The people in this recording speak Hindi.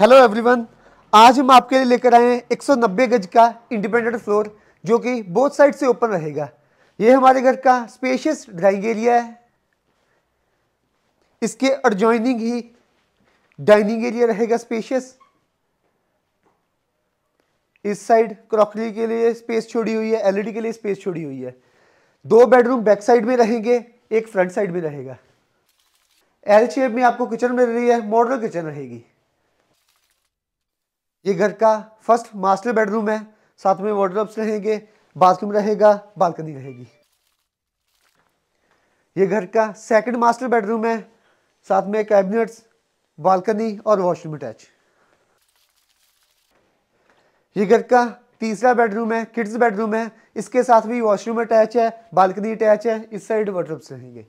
हेलो एवरीवन आज हम आपके लिए लेकर आए हैं 190 गज का इंडिपेंडेंट फ्लोर जो कि बोथ साइड से ओपन रहेगा ये हमारे घर का स्पेशियस ड्राइंग एरिया है इसके अडजॉइनिंग ही डाइनिंग एरिया रहेगा स्पेशियस इस साइड क्रॉकरी के लिए स्पेस छोड़ी हुई है एलईडी e के लिए स्पेस छोड़ी हुई है दो बेडरूम बैक साइड में रहेंगे एक फ्रंट साइड में रहेगा एल शेप में आपको किचन मिल रही है मॉडर्न किचन रहेगी ये घर का फर्स्ट मास्टर बेडरूम है साथ में वार्ड्रॉप्स रहेंगे बाथरूम रहेगा बालकनी रहेगी ये घर का सेकंड मास्टर बेडरूम है साथ में कैबिनेट्स बालकनी और वॉशरूम अटैच ये घर का तीसरा बेडरूम है किड्स बेडरूम है इसके साथ भी वॉशरूम अटैच है बालकनी अटैच है इस साइड वार्ड्रॉप्स रहेंगे